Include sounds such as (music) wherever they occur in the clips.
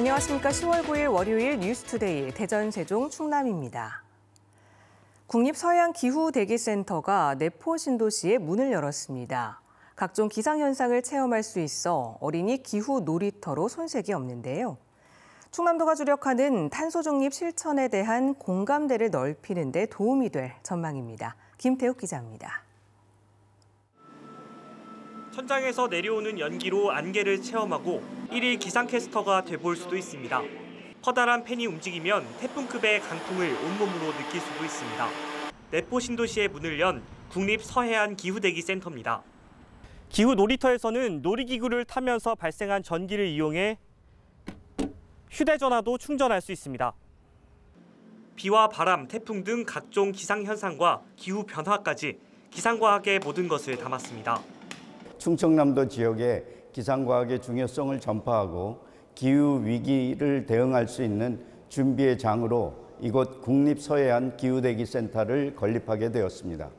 안녕하십니까. 10월 9일 월요일 뉴스투데이 대전 세종 충남입니다. 국립서양기후대기센터가 내포신도시에 문을 열었습니다. 각종 기상현상을 체험할 수 있어 어린이 기후 놀이터로 손색이 없는데요. 충남도가 주력하는 탄소중립 실천에 대한 공감대를 넓히는 데 도움이 될 전망입니다. 김태욱 기자입니다. 천장에서 내려오는 연기로 안개를 체험하고 1일 기상캐스터가 돼볼 수도 있습니다. 커다란 팬이 움직이면 태풍급의 강풍을 온몸으로 느낄 수도 있습니다. 내포 신도시의 문을 연 국립 서해안 기후대기 센터입니다. 기후 놀이터에서는 놀이기구를 타면서 발생한 전기를 이용해 휴대전화도 충전할 수 있습니다. 비와 바람, 태풍 등 각종 기상현상과 기후 변화까지 기상과학의 모든 것을 담았습니다. 충청남도 지역에 기상과학의 중요성을 전파하고 기후 위기를 대응할 수 있는 준비의 장으로 이곳 국립서해안 기후대기센터를 건립하게 되었습니다.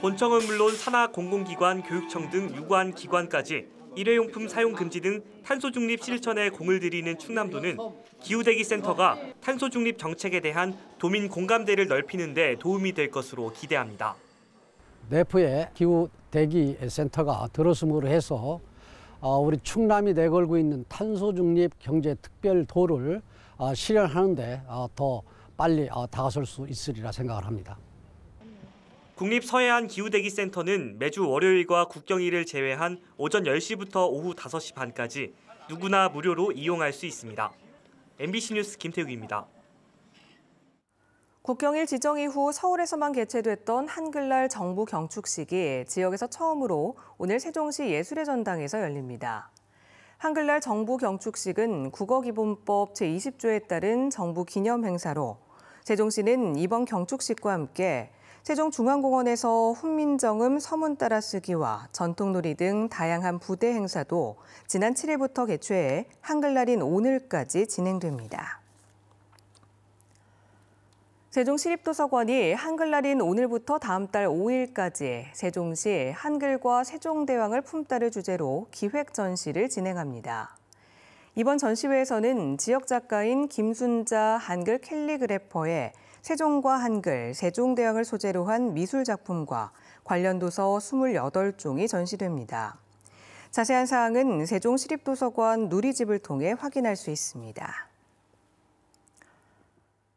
본청은 물론 산하 공공기관, 교육청 등 유관 기관까지 일회용품 사용 금지 등 탄소 중립 실천에 공을 들이는 충남도는 기후대기센터가 탄소 중립 정책에 대한 도민 공감대를 넓히는 데 도움이 될 것으로 기대합니다. 네프의 기후 대기 센터가 들어섬으로 해서 어, 우리 충남이 내걸고 있는 탄소 중립 경제 특별도를 어, 실현하는데 어, 더 빨리 다가설 수 있으리라 생각을 합니다. 국립 서해안 기후대기센터는 매주 월요일과 국경일을 제외한 오전 10시부터 오후 5시 반까지 누구나 무료로 이용할 수 있습니다. MBC 뉴스 김태욱입니다. 국경일 지정 이후 서울에서만 개최됐던 한글날 정부 경축식이 지역에서 처음으로 오늘 세종시 예술의 전당에서 열립니다. 한글날 정부 경축식은 국어기본법 제20조에 따른 정부 기념 행사로 세종시는 이번 경축식과 함께 세종중앙공원에서 훈민정음 서문 따라 쓰기와 전통놀이 등 다양한 부대 행사도 지난 7일부터 개최해 한글날인 오늘까지 진행됩니다. 세종시립도서관이 한글날인 오늘부터 다음 달 5일까지 세종시 한글과 세종대왕을 품따를 주제로 기획 전시를 진행합니다. 이번 전시회에서는 지역 작가인 김순자 한글 캘리그래퍼의 세종과 한글, 세종대왕을 소재로 한 미술 작품과 관련 도서 28종이 전시됩니다. 자세한 사항은 세종시립도서관 누리집을 통해 확인할 수 있습니다.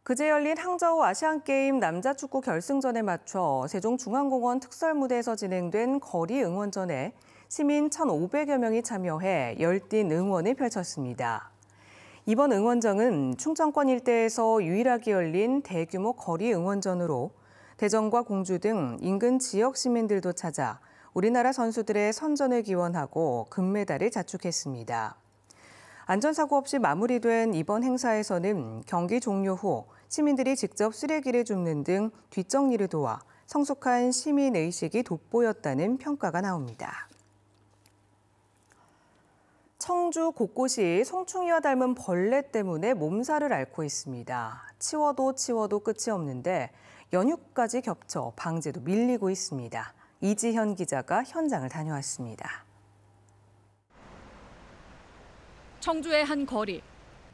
그제 열린 항저우 아시안게임 남자축구 결승전에 맞춰 세종중앙공원 특설무대에서 진행된 거리 응원전에 시민 1,500여 명이 참여해 열띤 응원을 펼쳤습니다. 이번 응원전은 충청권 일대에서 유일하게 열린 대규모 거리 응원전으로 대전과 공주 등 인근 지역 시민들도 찾아 우리나라 선수들의 선전을 기원하고 금메달을 자축했습니다. 안전사고 없이 마무리된 이번 행사에서는 경기 종료 후 시민들이 직접 쓰레기를 줍는 등 뒷정리를 도와 성숙한 시민 의식이 돋보였다는 평가가 나옵니다. 청주 곳곳이 송충이와 닮은 벌레 때문에 몸살을 앓고 있습니다. 치워도 치워도 끝이 없는데 연휴까지 겹쳐 방제도 밀리고 있습니다. 이지현 기자가 현장을 다녀왔습니다. 청주의 한 거리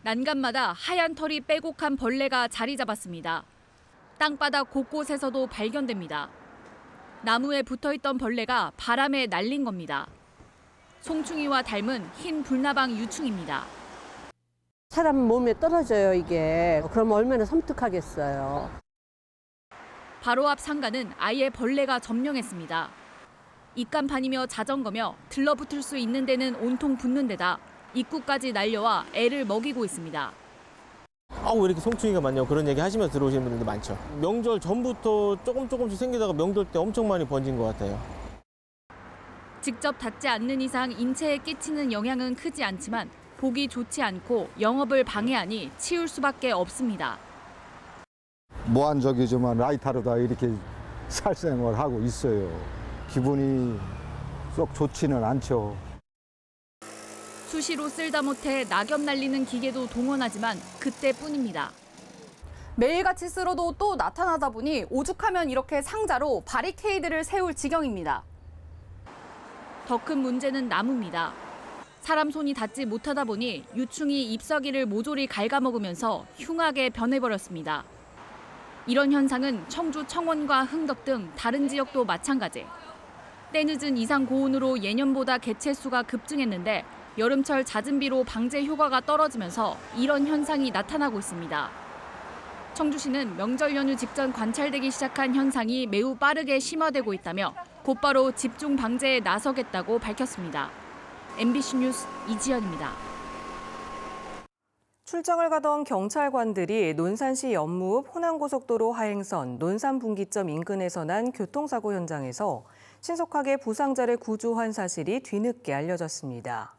난간마다 하얀 털이 빼곡한 벌레가 자리 잡았습니다. 땅바닥 곳곳에서도 발견됩니다. 나무에 붙어있던 벌레가 바람에 날린 겁니다. 송충이와 닮은 흰 불나방 유충입니다. 사람 몸에 떨어져요 이게. 그럼 얼마나 섬뜩하겠어요. 바로 앞 상가는 아예 벌레가 점령했습니다. 입간판이며 자전거며 들러붙을 수 있는 데는 온통 붙는 데다 입구까지 날려와 애를 먹이고 있습니다. 아우 왜 이렇게 송충이가 많냐 그런 얘기 하시면 들어오시는 분들도 많죠. 명절 전부터 조금 조금씩 생기다가 명절 때 엄청 많이 번진 것 같아요. 직접 닿지 않는 이상 인체에 끼치는 영향은 크지 않지만 보기 좋지 않고 영업을 방해하니 치울 수밖에 없습니다. 무한적이지만 라이터로다 이렇게 (laughs) 살생을 하고 있어요. 기분이 썩 좋지는 않죠. 수시로 쓸다못해 낙엽 날리는 기계도 동원하지만 그때뿐입니다. 매일같이 쓸어도 또 나타나다 보니 오죽하면 이렇게 상자로 바리케이드를 세울 지경입니다. 더 큰 문제는 나무입니다. 사람 손이 닿지 못하다 보니 유충이 잎사귀를 모조리 갉아먹으면서 흉하게 변해버렸습니다. 이런 현상은 청주 청원과 흥덕 등 다른 지역도 마찬가지. 때늦은 이상 고온으로 예년보다 개체수가 급증했는데 여름철 잦은 비로 방제 효과가 떨어지면서 이런 현상이 나타나고 있습니다. 청주시는 명절 연휴 직전 관찰되기 시작한 현상이 매우 빠르게 심화되고 있다며 곧바로 집중 방제에 나서겠다고 밝혔습니다. MBC 뉴스 이지연입니다. 출장을 가던 경찰관들이 논산시 연무읍 호남고속도로 하행선 논산분기점 인근에서 난 교통사고 현장에서 신속하게 부상자를 구조한 사실이 뒤늦게 알려졌습니다.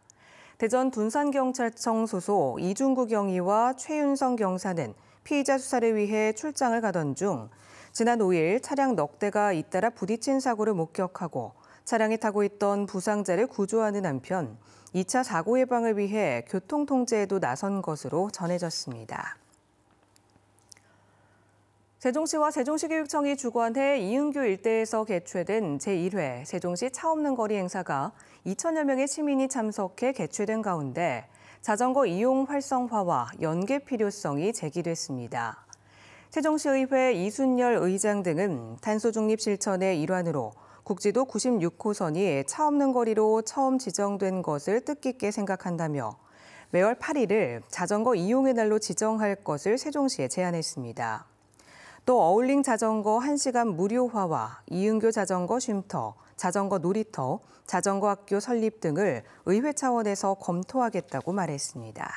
대전 분산경찰청 소속 이중구 경위와 최윤성 경사는 피의자 수사를 위해 출장을 가던 중 지난 5일 차량 넉 대가 잇따라 부딪힌 사고를 목격하고 차량에 타고 있던 부상자를 구조하는 한편 2차 사고 예방을 위해 교통 통제에도 나선 것으로 전해졌습니다. 세종시와 세종시교육청이 주관해 이은규 일대에서 개최된 제1회 세종시 차 없는 거리 행사가 2천여 명의 시민이 참석해 개최된 가운데 자전거 이용 활성화와 연계 필요성이 제기됐습니다. 세종시의회 이순열 의장 등은 탄소 중립 실천의 일환으로 국지도 96호선이 차 없는 거리로 처음 지정된 것을 뜻깊게 생각한다며 매월 8일을 자전거 이용의 날로 지정할 것을 세종시에 제안했습니다. 또 어울링 자전거 1시간 무료화와 이은교 자전거 쉼터, 자전거 놀이터, 자전거 학교 설립 등을 의회 차원에서 검토하겠다고 말했습니다.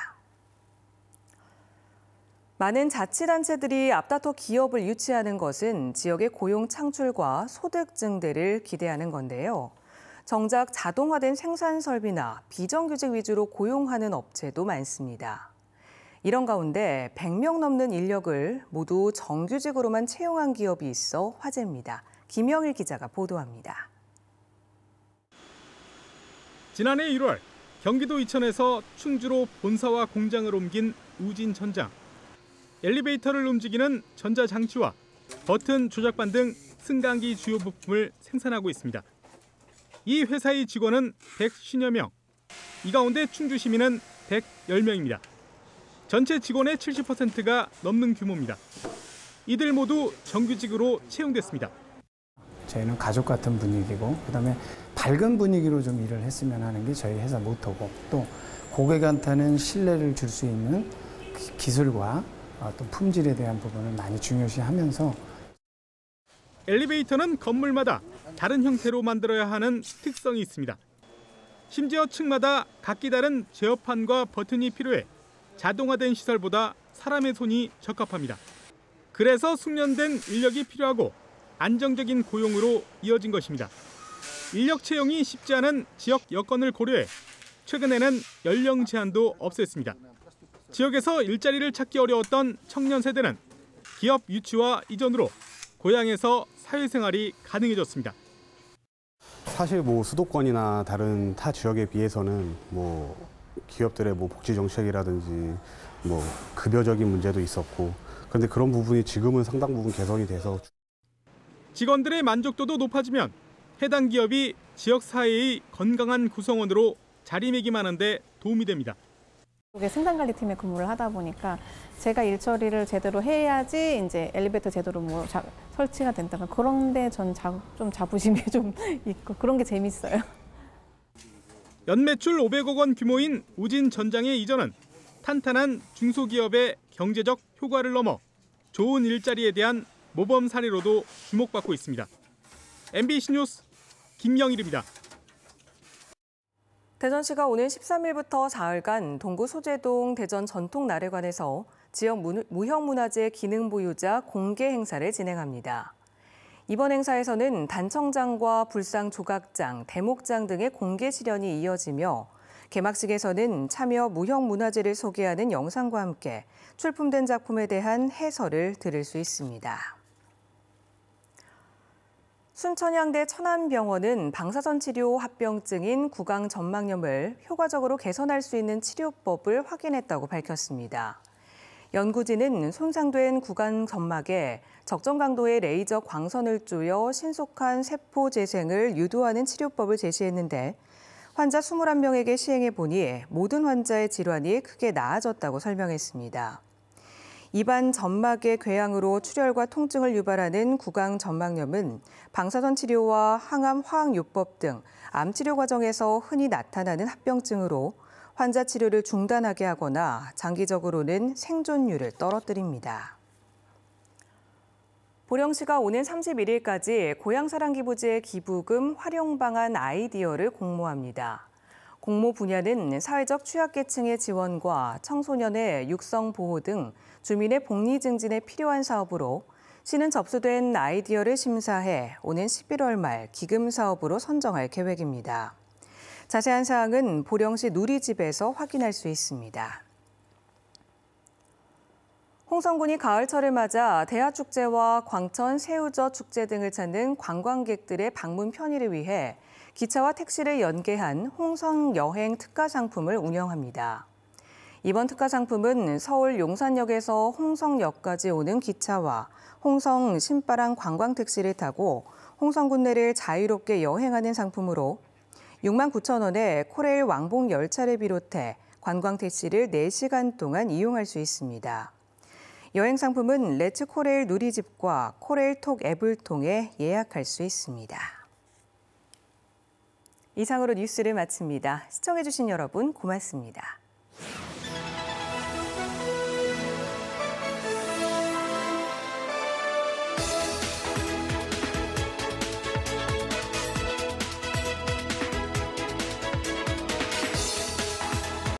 많은 자치단체들이 앞다퉈 기업을 유치하는 것은 지역의 고용 창출과 소득 증대를 기대하는 건데요. 정작 자동화된 생산 설비나 비정규직 위주로 고용하는 업체도 많습니다. 이런 가운데 100명 넘는 인력을 모두 정규직으로만 채용한 기업이 있어 화제입니다. 김영일 기자가 보도합니다. 지난해 1월 경기도 이천에서 충주로 본사와 공장을 옮긴 우진 천장. 엘리베이터를 움직이는 전자장치와 버튼 조작반 등 승강기 주요 부품을 생산하고 있습니다. 이 회사의 직원은 150여 명, 이 가운데 충주 시민은 110명입니다. 전체 직원의 70%가 넘는 규모입니다. 이들 모두 정규직으로 채용됐습니다. 저희는 가족 같은 분위기고 그다음에 밝은 분위기로 좀 일을 했으면 하는 게 저희 회사 모토고 또 고객한테는 신뢰를 줄 수 있는 기술과 어, 또 품질에 대한 부분을 많이 중요시하면서 엘리베이터는 건물마다 다른 형태로 만들어야 하는 특성이 있습니다. 심지어 층마다 각기 다른 제어판과 버튼이 필요해 자동화된 시설보다 사람의 손이 적합합니다. 그래서 숙련된 인력이 필요하고 안정적인 고용으로 이어진 것입니다. 인력 채용이 쉽지 않은 지역 여건을 고려해 최근에는 연령 제한도 없앴습니다. 지역에서 일자리를 찾기 어려웠던 청년 세대는 기업 유치와 이전으로 고향에서 사회생활이 가능해졌습니다. 사실 뭐 수도권이나 다른 타 지역에 비해서는 뭐 기업들의 뭐 복지 정책이라든지 뭐 급여적인 문제도 있었고 그런데 그런 부분이 지금은 상당 부분 개선이 돼서 직원들의 만족도도 높아지면 해당 기업이 지역 사회의 건강한 구성원으로 자리매김하는데 도움이 됩니다. 생산관리팀에 근무를 하다 보니까 제가 일처리를 제대로 해야지 이제 엘리베이터 제대로 뭐 자, 설치가 된다면 그런데 전좀 자부심이 (laughs) 좀 있고 그런 게 재밌어요. 연매출 500억 원 규모인 우진전장의 이전은 탄탄한 중소기업의 경제적 효과를 넘어 좋은 일자리에 대한 모범 사례로도 주목받고 있습니다. MBC 뉴스 김영일입니다. 대전시가 오는 13일부터 사흘간 동구 소재동 대전 전통나래관에서 지역 무형문화재 기능 보유자 공개 행사를 진행합니다. 이번 행사에서는 단청장과 불상 조각장, 대목장 등의 공개 실현이 이어지며 개막식에서는 참여 무형 문화재를 소개하는 영상과 함께 출품된 작품에 대한 해설을 들을 수 있습니다. 순천향대 천안병원은 방사선 치료 합병증인 구강 전막염을 효과적으로 개선할 수 있는 치료법을 확인했다고 밝혔습니다. 연구진은 손상된 구간 점막에 적정 강도의 레이저 광선을 쪼여 신속한 세포 재생을 유도하는 치료법을 제시했는데 환자 21명에게 시행해 보니 모든 환자의 질환이 크게 나아졌다고 설명했습니다. 입안 점막의 궤양으로 출혈과 통증을 유발하는 구강 점막염은 방사선 치료와 항암 화학 요법 등 암 치료 과정에서 흔히 나타나는 합병증으로 환자 치료를 중단하게 하거나 장기적으로는 생존율을 떨어뜨립니다. 보령시가 오는 31일까지 고향사랑 기부제 기부금 활용 방안 아이디어를 공모합니다. 공모 분야는 사회적 취약계층의 지원과 청소년의 육성 보호 등 주민의 복리 증진에 필요한 사업으로 시는 접수된 아이디어를 심사해 오는 11월 말 기금 사업으로 선정할 계획입니다. 자세한 사항은 보령시 누리집에서 확인할 수 있습니다. 홍성군이 가을철을 맞아 대하축제와 광천, 새우저 축제 등을 찾는 관광객들의 방문 편의를 위해 기차와 택시를 연계한 홍성 여행 특가 상품을 운영합니다. 이번 특가 상품은 서울 용산역에서 홍성역까지 오는 기차와 홍성 신바람 관광택시를 타고 홍성군내를 자유롭게 여행하는 상품으로 6만 9천 원에 코레일 왕복 열차를 비롯해 관광 택시를 4시간 동안 이용할 수 있습니다. 여행 상품은 레츠 코레일 누리집과 코레일톡 앱을 통해 예약할 수 있습니다. 이상으로 뉴스를 마칩니다. 시청해주신 여러분 고맙습니다.